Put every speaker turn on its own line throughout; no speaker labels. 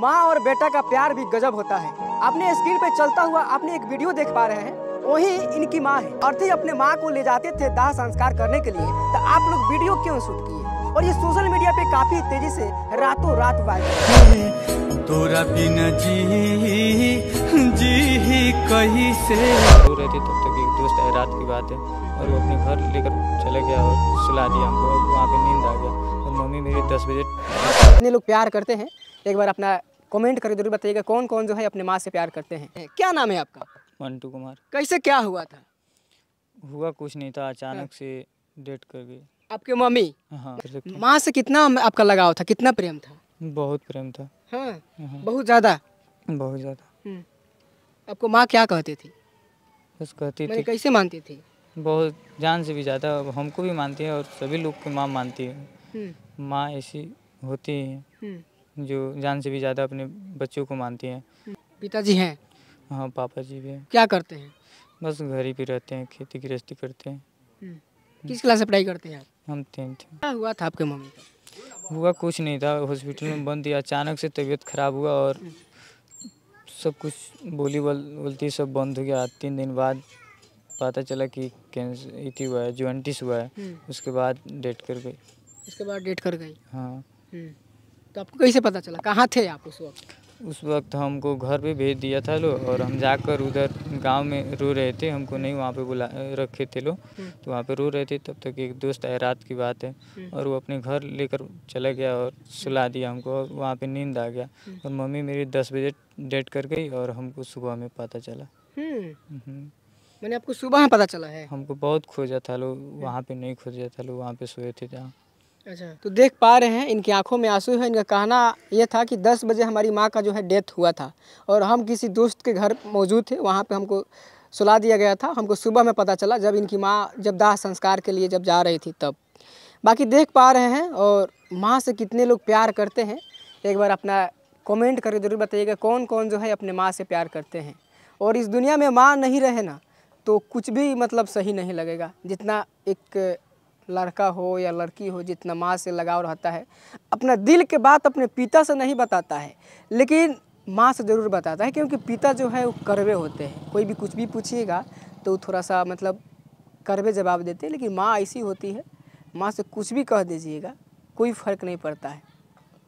माँ और बेटा का प्यार भी गजब होता है अपने स्क्रीन पे चलता हुआ अपने एक वीडियो देख पा रहे हैं वही इनकी माँ है अर्थी अपने माँ को ले जाते थे दाह संस्कार करने के लिए तो आप लोग वीडियो क्यों शूट किए और ये सोशल मीडिया पे काफी तेजी से रातों रात वायरल
तो दोस्त है रात की बात है और वो अपने घर लेकर चला गया और सुला दिया हमको वहाँ पे नींद आ गया और मम्मी मेरी दस बजे
इतने लोग प्यार करते हैं एक बार अपना कमेंट करके जरूर बताइएगा कौन कौन जो है अपने माँ से प्यार करते हैं क्या नाम है आपका
मंटू कुमार कैसे क्या हुआ था हुआ कुछ नहीं था अचानक हाँ। से डेट कर गए आपके मम्मी हाँ, मतलब माँ से
कितना आपका लगाव था कितना प्रेम था
बहुत प्रेम था हाँ,
बहुत ज़्यादा बहुत ज़्यादा हम्म। आपको माँ क्या कहती थी
बस कहती थी कैसे मानती थी बहुत जान से भी ज़्यादा हमको भी मानती है और सभी लोग को माँ मानती है हम्म। माँ ऐसी होती है हम्म। जो जान से भी ज़्यादा अपने बच्चों को मानती हैं पिताजी हैं हाँ पापा जी भी हैं क्या करते हैं बस घर ही पे रहते हैं खेती गृहस्थी करते हैं हम्म। किस क्लास से पढ़ाई करते हैं हम टेंथ क्या हुआ था आपके मम्मी का हुआ कुछ नहीं था हॉस्पिटल में बंद दिया अचानक से तबीयत खराब हुआ और हम्म। सब कुछ बोली बोल बोलती सब बंद हो गया तीन दिन बाद पता चला कि कैंसर इति हुआ है जो हुआ है हम्म। उसके बाद डेट कर गई
उसके बाद डेट कर गई हाँ तो आपको कैसे पता चला कहाँ थे आप उस
वक्त उस वक्त हमको घर पे भेज दिया था लो और हम जाकर उधर गांव में रो रहे थे हमको नहीं वहाँ पे बुला रखे थे लोग हम्म। तो वहाँ पे रो रहे थे तब तक एक दोस्त आया रात की बात है हम्म। और वो अपने घर लेकर चला गया और सुला दिया हमको और वहाँ पे नींद आ गया हम्म। और मम्मी मेरी दस बजे डेट कर गई और हमको सुबह में पता चला
मैंने आपको सुबह पता चला है
हमको बहुत खोजा था लो वहाँ पे नहीं खोजा था लो वहाँ पे सोए थे जहाँ अच्छा
तो देख पा रहे हैं इनकी आंखों में आंसू है इनका कहना ये था कि 10 बजे हमारी माँ का जो है डेथ हुआ था और हम किसी दोस्त के घर मौजूद थे वहाँ पे हमको सुला दिया गया था हमको सुबह में पता चला जब इनकी माँ जब दाह संस्कार के लिए जब जा रही थी तब बाकी देख पा रहे हैं और माँ से कितने लोग प्यार करते हैं एक बार अपना कॉमेंट करके ज़रूर बताइएगा कौन कौन जो है अपने माँ से प्यार करते हैं और इस दुनिया में माँ नहीं रहे ना तो कुछ भी मतलब सही नहीं लगेगा जितना एक लड़का हो या लड़की हो जितना माँ से लगाव रहता है अपना दिल के बात अपने पिता से नहीं बताता है लेकिन माँ से ज़रूर बताता है क्योंकि पिता जो है वो करवे होते हैं कोई भी कुछ भी पूछिएगा तो थोड़ा सा मतलब करवे जवाब देते हैं लेकिन माँ ऐसी होती है माँ से कुछ भी कह दीजिएगा कोई फ़र्क नहीं पड़ता है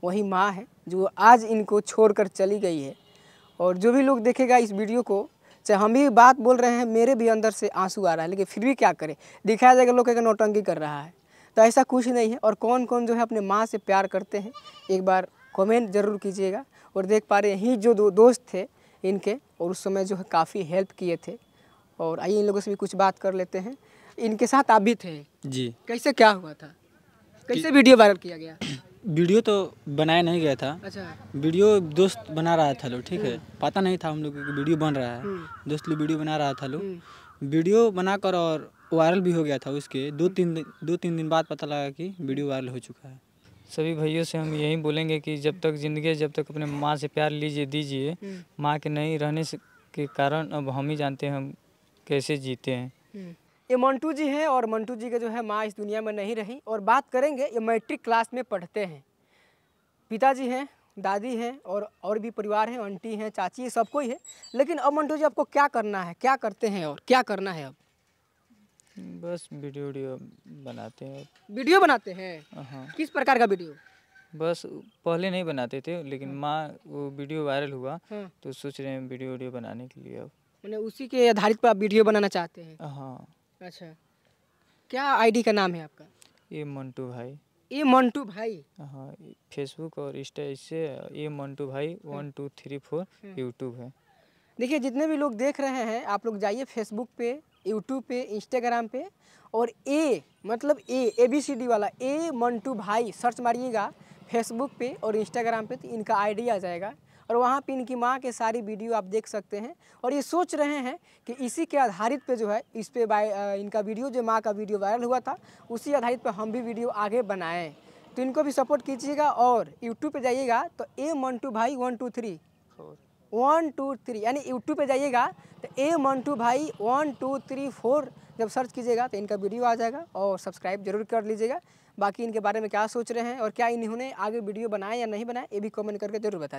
वही माँ है जो आज इनको छोड़ चली गई है और जो भी लोग देखेगा इस वीडियो को चाहे हम भी बात बोल रहे हैं मेरे भी अंदर से आंसू आ रहा है लेकिन फिर भी क्या करें दिखाया जाएगा लोग कहकर नोटंगी कर रहा है तो ऐसा कुछ नहीं है और कौन कौन जो है अपने माँ से प्यार करते हैं एक बार कमेंट ज़रूर कीजिएगा और देख पा रहे हैं यही जो दो दोस्त थे इनके और उस समय जो है काफ़ी हेल्प किए थे और आइए इन लोगों से भी कुछ बात कर लेते हैं इनके साथ आप भी थे जी कैसे क्या हुआ था कैसे वीडियो वायरल किया गया
वीडियो तो बनाया नहीं गया था अच्छा वीडियो दोस्त बना रहा था लो ठीक है हम्म। पता नहीं था हम लोग की वीडियो बन रहा है हम्म। दोस्त लोग वीडियो बना रहा था लो हम्म। वीडियो बनाकर और वायरल भी हो गया था उसके दो तीन दो तीन दिन बाद पता लगा कि वीडियो वायरल हो चुका है सभी भाइयों से हम यही बोलेंगे कि जब तक ज़िंदगी जब तक अपने माँ से प्यार लीजिए दीजिए माँ के नहीं रहने के कारण अब हम ही जानते हैं हम कैसे जीते
हैं ये मंटू जी हैं और मंटू जी के जो है माँ इस दुनिया में नहीं रही और बात करेंगे ये मैट्रिक क्लास में पढ़ते हैं पिताजी हैं दादी हैं और और भी परिवार हैं आंटी हैं चाची है सबको ही है लेकिन अब मंटू जी आपको क्या करना है क्या करते हैं और क्या करना है अब
बस वीडियो वीडियो बनाते हैं
वीडियो बनाते हैं हाँ, हाँ। किस प्रकार
का वीडियो बस पहले नहीं बनाते थे लेकिन हाँ। माँ वो वीडियो वायरल हुआ तो सोच रहे हैं वीडियो वीडियो बनाने के लिए अब
मैंने उसी के आधारित पर आप वीडियो बनाना चाहते हैं हाँ अच्छा क्या आईडी का नाम है आपका
ए मंटू भाई ए मंटू भाई हाँ फेसबुक और इंस्टा इससे ए मंटू भाई one two three four YouTube है
देखिए जितने भी लोग देख रहे हैं आप लोग जाइए फेसबुक पे यूट्यूब पे इंस्टाग्राम पे और ए मतलब ए ए बी सी डी वाला ए मंटू भाई सर्च मारिएगा फेसबुक पे और इंस्टाग्राम पे तो इनका आईडी आ जाएगा और वहाँ पर इनकी माँ के सारी वीडियो आप देख सकते हैं और ये सोच रहे हैं कि इसी के आधारित पे जो है इस पे इनका वीडियो जो माँ का वीडियो वायरल हुआ था उसी आधारित पर हम भी वीडियो आगे बनाएँ तो इनको भी सपोर्ट कीजिएगा और यूट्यूब पर जाइएगा तो ए मंटू भाई one two three one two three यानी यूट्यूब पे जाइएगा तो ए मंटू भाई वन टू थ्री फोर जब सर्च कीजिएगा तो इनका वीडियो आ जाएगा और सब्सक्राइब जरूर कर लीजिएगा बाकी इनके बारे में क्या सोच रहे हैं और क्या इन्होंने आगे वीडियो बनाए या नहीं बनाए ये भी कमेंट करके जरूर बता